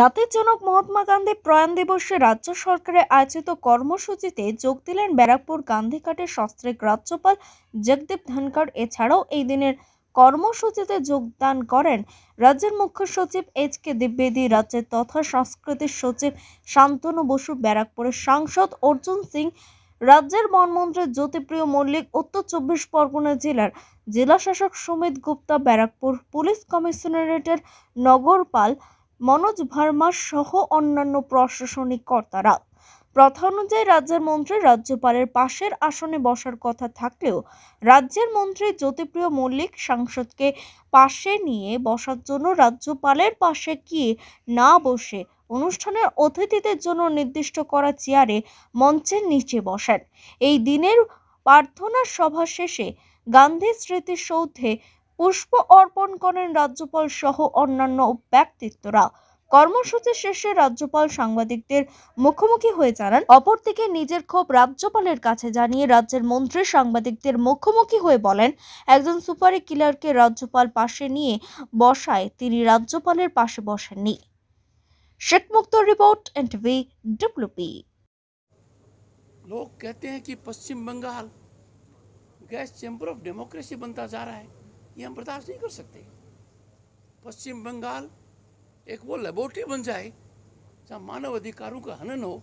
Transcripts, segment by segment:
জাতির জনক মহাত্মা গান্ধী প্রয়াণ দিবসে রাজ্য সরকারের আয়োজিত কর্মসূচিতে যোগ দিলেন ব্যারাকপুর গান্ধীঘাটের সস্ত্রিক রাজ্যপাল জগদীপ ধনখড় এছাড়াও এই দিনের কর্মসূচিতে যোগদান করেন রাজ্যের মুখ্য সচিব এইচ কে দ্বিবেদী রাজ্যের তথা সংস্কৃতির সচিব শান্তনু বসু ব্যারাকপুরের সাংসদ অর্জুন সিং রাজ্যের বনমন্ত্রী জ্যোতিপ্রিয় মল্লিক উত্তর চব্বিশ পরগনা জেলার জেলা শাসক সুমিত গুপ্তা ব্যারাকপুর পুলিশ কমিশনারেটের নগরপাল মনোজ ভার্মা সহ অন্যান্য প্রশাসনিক কর্তারা প্রথা অনুযায়ী রাজ্যের মন্ত্রী রাজ্যপালের পাশের আসনে বসার কথা থাকলেও রাজ্যের মন্ত্রী জ্যোতিপ্রিয় মল্লিক সাংসদকে পাশে নিয়ে বসার জন্য রাজ্যপালের পাশে গিয়ে না বসে অনুষ্ঠানের অতিথিদের জন্য নির্দিষ্ট করা চেয়ারে মঞ্চের নিচে বসেন এই দিনের প্রার্থনা সভা শেষে গান্ধী স্মৃতিসৌধে পুষ্প অর্পণ করেন রাজ্যপাল সহ অন্যান্য ব্যক্তিত্বরা কর্মসূচি শেষে রাজ্যপাল সাংবাদিকদের মুখোমুখি হয়ে জানান অপরদিকে নিজের ক্ষোভ রাজ্যপালের কাছে জানিয়ে রাজ্যের মন্ত্রী সাংবাদিকদের মুখোমুখি হয়ে বলেন একজন সুপারি কিলারকে রাজ্যপাল পাশে নিয়ে বসায় তিনি রাজ্যপালের পাশে বসেননি শেখ মুক্ত রিপোর্ট এন টিভি ডব্লিউপি लोग कहते हैं कि Paschim Bengal gas chamber of democracy बनता जा रहा है ये हम बर्दाश्त नहीं कर सकते पश्चिम बंगाल एक वो लेबोरेटरी बन जाए जहाँ मानव अधिकारों का हनन हो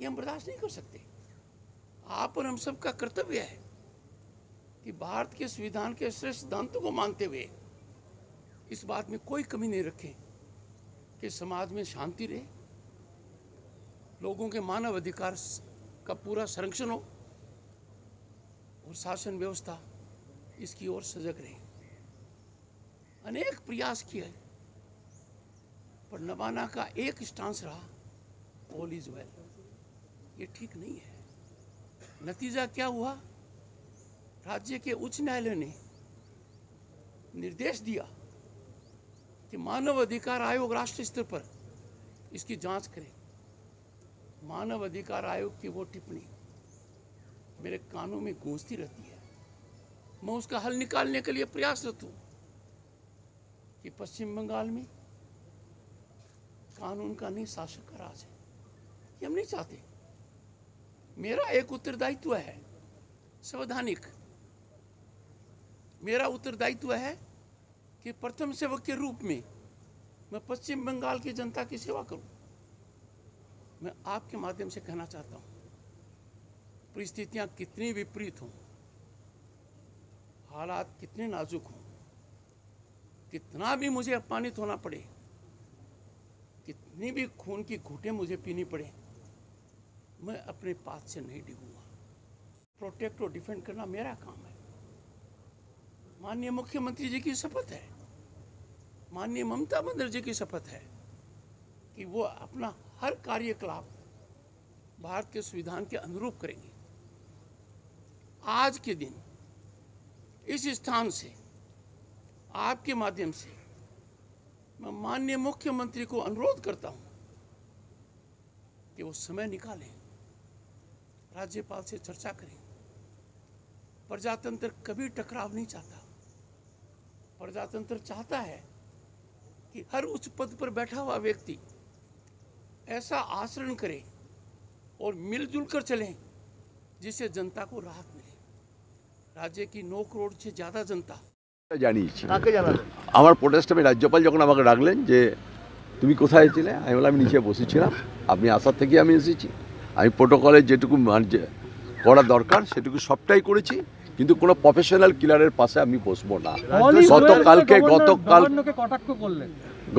ये हम बर्दाश्त नहीं कर सकते आप और हम सब का कर्तव्य है कि भारत के संविधान के श्रेष्ठ सिद्धांतों को मानते हुए इस बात में कोई कमी नहीं रखें कि समाज में शांति रहे लोगों के मानव अधिकार का पूरा संरक्षण हो और शासन व्यवस्था इसकी ओर सजग रहे अनेक प्रयास किए पर नवाना का एक स्टांस रहा ऑल इज वेल ये ठीक नहीं है नतीजा क्या हुआ राज्य के उच्च न्यायालय ने निर्देश दिया कि मानव अधिकार आयोग राष्ट्रीय स्तर पर इसकी जांच करे मानव अधिकार आयोग की वो टिप्पणी मेरे कानों में गूंजती रहती है मैं उसका हल निकालने के लिए प्रयासरत हूँ कि पश्चिम बंगाल में कानून का नहीं शासक का राज है ये हम नहीं चाहते मेरा एक उत्तरदायित्व है संवैधानिक मेरा उत्तरदायित्व है कि प्रथम सेवक के रूप में मैं पश्चिम बंगाल की जनता की सेवा करूं मैं आपके माध्यम से कहना चाहता हूं परिस्थितियां कितनी विपरीत हों हालात कितने नाजुक हों कितना भी मुझे अपमानित होना पड़े कितनी भी खून की घूटे मुझे पीनी पड़े मैं अपने पास से नहीं डिगूंगा प्रोटेक्ट और डिफेंड करना मेरा काम है माननीय मुख्यमंत्री जी की शपथ है माननीय ममता बनर्जी की शपथ है कि वो अपना हर कार्यकलाप भारत के संविधान के अनुरूप करेंगे आज के दिन इस स्थान से आपके माध्यम से मैं माननीय मुख्यमंत्री को अनुरोध करता हूं कि वो समय निकालें राज्यपाल से चर्चा करें प्रजातंत्र कभी टकराव नहीं चाहता प्रजातंत्र चाहता है कि हर उच्च पद पर बैठा हुआ व्यक्ति ऐसा आचरण करे और मिलजुल कर चलें जिससे जनता को राहत मिले राज्य की नौ करोड़ से ज़्यादा जनता জানিয়েছি আমার প্রোটেস্ট আমি রাজ্যপাল যখন আমাকে ডাকলেন যে তুমি কোথায় ছিলে আমি বললাম আমি নিচে বসেছিলাম আপনি আসার থেকে আমি এসেছি আমি প্রোটোকলে যেটুকু মানে করা দরকার সেটুকু সবটাই করেছি কিন্তু কোনো প্রফেশনাল কিলারের পাশে আমি বসবো না গতকালকে গতকাল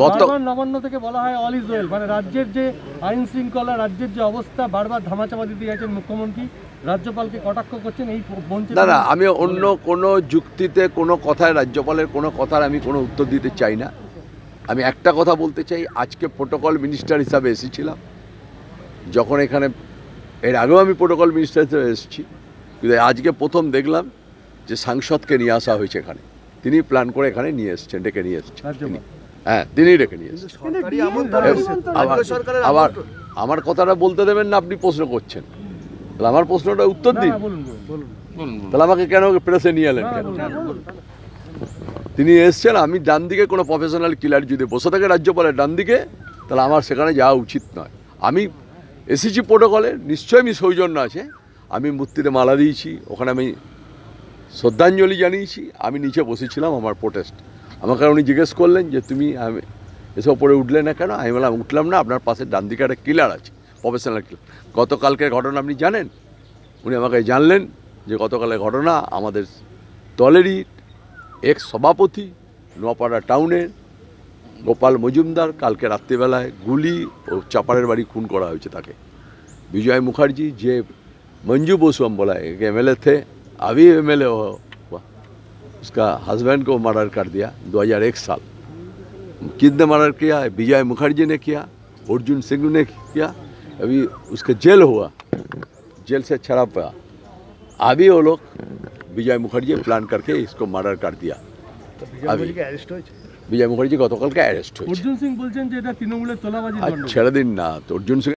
গত নবান্ন থেকে বলা হয় অল ইজ ওয়েল মানে রাজ্যের যে আইন শৃঙ্খলা রাজ্যের যে অবস্থা বারবার ধামাচাপা দিতে গেছেন মুখ্যমন্ত্রী রাজ্যপালকে কটাক্ষ করছেন এই বঞ্চিত আমি অন্য কোনো যুক্তিতে কোনো কথায় রাজ্যপালের কোনো কথার আমি কোনো উত্তর দিতে চাই না আমি একটা কথা বলতে চাই আজকে প্রোটোকল মিনিস্টার হিসাবে এসেছিলাম যখন এখানে এর আগেও আমি প্রোটোকল মিনিস্টার হিসেবে এসেছি কিন্তু আজকে প্রথম দেখলাম যে সাংসদকে নিয়ে আসা হয়েছে এখানে তিনি প্ল্যান করে এখানে নিয়ে এসছেন ডেকে নিয়ে এসছেন হ্যাঁ তিনি ডেকে নিয়েছেন আমার কথাটা বলতে দেবেন না আপনি প্রশ্ন করছেন তাহলে আমার প্রশ্নটা উত্তর দিন তাহলে আমাকে কেন প্রেসে নিয়ে এলেন কেন তিনি এসছেন আমি ডান দিকে কোনো প্রফেশনাল কিলার যদি বসে থাকে রাজ্যপালের ডান দিকে তাহলে আমার সেখানে যাওয়া উচিত নয় আমি এসেছি প্রোটোকলে নিশ্চয়ই আমি সৌজন্য আছে আমি মূর্তিতে মালা দিয়েছি ওখানে আমি শ্রদ্ধাঞ্জলি জানিয়েছি আমি নিচে বসেছিলাম আমার প্রোটেস্ট আমাকে উনি জিজ্ঞেস করলেন যে তুমি আমি এসব ওপরে উঠলে না কেন আমি বললাম উঠলাম না আপনার পাশে ডান দিকে একটা কিলার আছে প্রফেশনাল কিলার গতকালকের ঘটনা আপনি জানেন উনি আমাকে জানলেন যে গতকালের ঘটনা আমাদের দলেরই এক সভাপতি নোয়াপাড়া টাউনের গোপাল মজুমদার কালকে রাত্রিবেলায় গুলি ও চাপারের বাড়ি খুন করা হয়েছে তাকে বিজয় মুখার্জি যে মঞ্জু বসুম বলা এমএলএ থে আবি এমএলএ उसका हस्बैंड को मर्डर कर दिया 2001 साल किसने मर्डर किया विजय मुखर्जी ने किया अर्जुन सिंह ने किया अभी उसके जेल हुआ जेल से छड़ा पड़ा अभी वो लोग विजय मुखर्जी प्लान करके इसको मर्डर कर दिया तो अभी বিজয় মুখার্জি গতকালকে अरेस्ट हो अर्जुन सिंह বলছেন যে এটা তৃণমূলের তোলাবাজি ছেড়ে